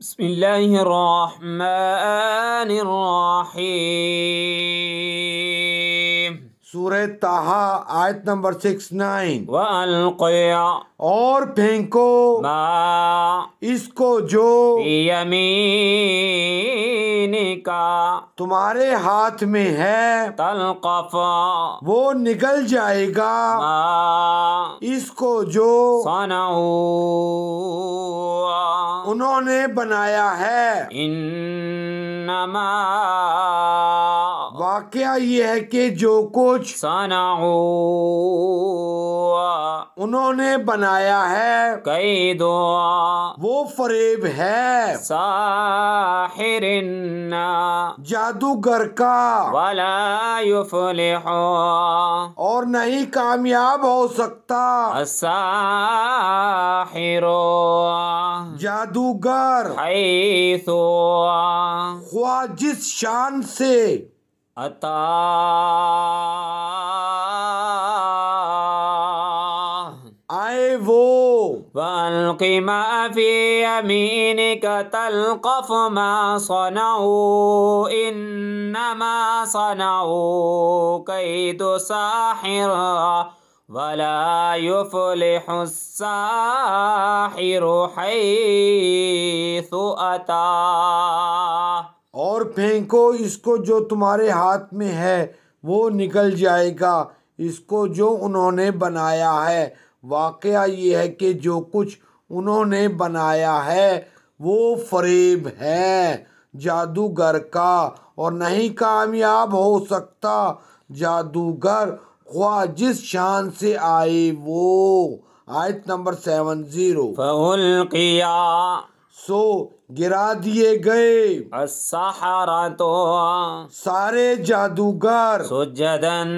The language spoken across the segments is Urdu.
بسم اللہ الرحمن الرحیم سورہ تاہا آیت نمبر سکس نائن وَالْقِعَ اور پھینکو مَا اس کو جو یمینِ کا تمہارے ہاتھ میں ہے تَلْقَفَ وہ نکل جائے گا مَا اس کو جو سَنَعُوا انہوں نے بنایا ہے انما واقعہ یہ ہے کہ جو کچھ سانا نے بنایا ہے کئی دعا وہ فریب ہے ساحر جادوگر والا ولا یفلح اور نہیں کامیاب ہو سکتا جادوگر حیث خواہ جس شان سے أتاه أيفو فألقِ ما في يمينك تلقف ما صنعوا إنما صنعوا كيد ساحر ولا يفلح الساحر حيث أتاه پھینکو اس کو جو تمہارے ہاتھ میں ہے وہ نکل جائے گا اس کو جو انہوں نے بنایا ہے واقعہ یہ ہے کہ جو کچھ انہوں نے بنایا ہے وہ فریب ہے جادوگر کا اور نہیں کامیاب ہو سکتا جادوگر خواہ جس شان سے آئے وہ آیت نمبر سیون زیرو فَأُلْقِيَا سو گرا دیے گئے سہارا تو سارے جادوگر سجدن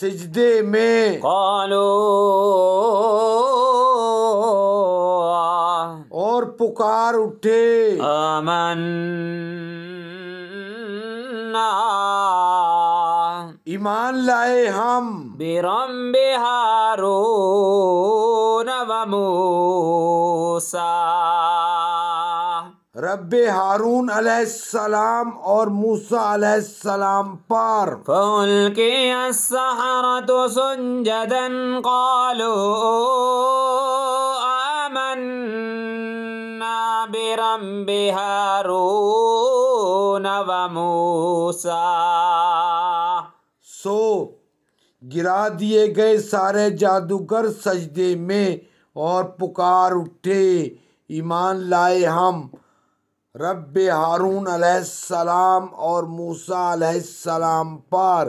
سجدے میں قالو اور پکار اٹھے امن ایمان لائے ہم برم بہارو نو موسیٰ رب ہارون علیہ السلام اور موسا علیہ السلام پر ان السَّحَرَةُ سُنْجَدًا قَالُوا آمَنَّا کالو امن وَمُوسَى سو گرا دیے گئے سارے جادوگر سجدے میں اور پکار اٹھے ایمان لائے ہم رب ہارون علیہ السلام اور موسا علیہ السلام پار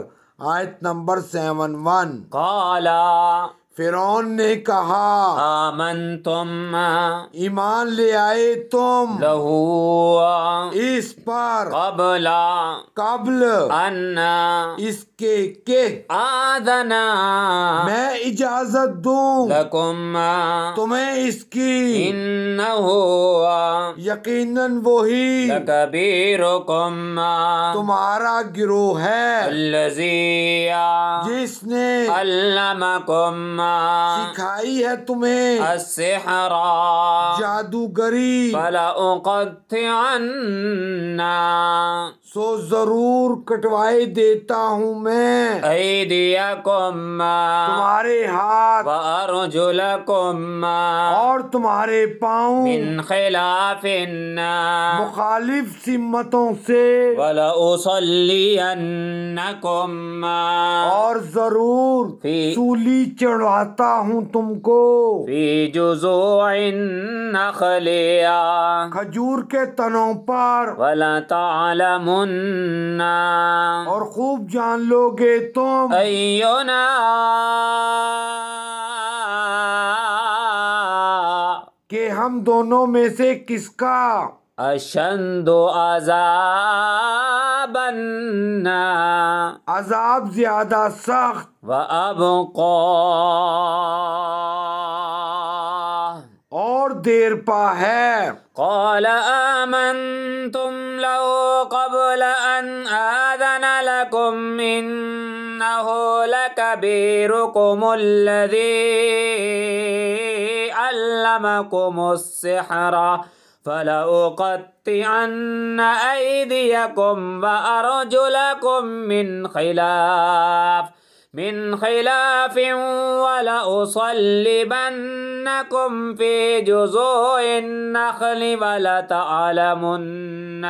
آیت نمبر سیون ون کالا فرعون نے کہا آمن تم ایمان لے آئے تم لہو اس پر قبلا قبل اس کے کہ آدنا میں اجازت دوں لکم تمہیں اس کی انہو یقیناً وہی لکبیرکم تمہارا گروہ ہے اللذی جس نے علمکم سکھائی ہے تمہیں السحرا جادوگری فلا جادو سو ضرور کٹوائے دیتا ہوں میں کوما تمہارے ہاتھ باروں اور تمہارے پاؤں من خلاف مخالف سمتوں سے بلا اور ضرور سولی چڑھاتا ہوں تم کو فی جزوع جو کھجور کے تنوں پر ولا تالم بن اور خوب جان لو گے تم بھائی کہ ہم دونوں میں سے کس کا اشند و عذاب عذاب زیادہ سخت و اب ديربا पा قال آمنتم له قبل أن آذن لكم إنه لكبيركم الذي علمكم السحر فلأقطعن أيديكم وأرجلكم من خلاف من خلاف ولأصلبنكم في جزوء النخل ولتعلمن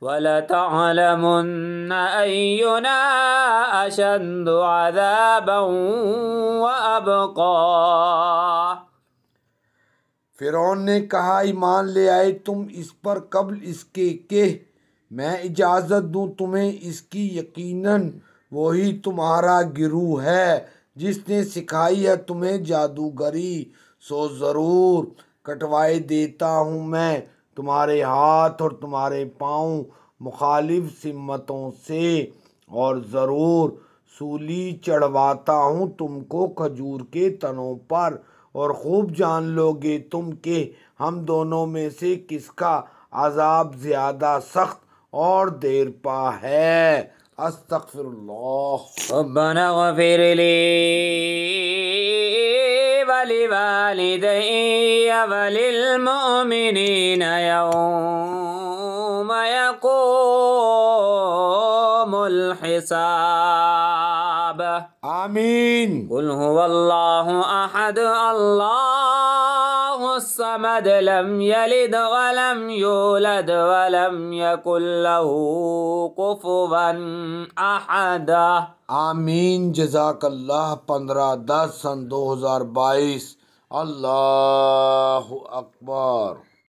ولتعلمن أينا أشد عذابا وأبقى فرعون نے کہا ایمان لے آئے تم اس پر قبل اس کے کہ میں اجازت دوں تمہیں اس کی یقیناً وہی تمہارا گرو ہے جس نے سکھائی ہے تمہیں جادوگری سو ضرور کٹوائے دیتا ہوں میں تمہارے ہاتھ اور تمہارے پاؤں مخالف سمتوں سے اور ضرور سولی چڑھواتا ہوں تم کو کھجور کے تنوں پر اور خوب جان لو گے تم کہ ہم دونوں میں سے کس کا عذاب زیادہ سخت اور دیر پا ہے أستغفر الله ربنا اغفر لي ولوالدي وللمؤمنين يوم يقوم الحساب آمين قل هو الله أحد الله الصمد لم يلد ولم يولد ولم يكن له كفوا أحد امين جزاك الله 15 10 2022 الله اكبر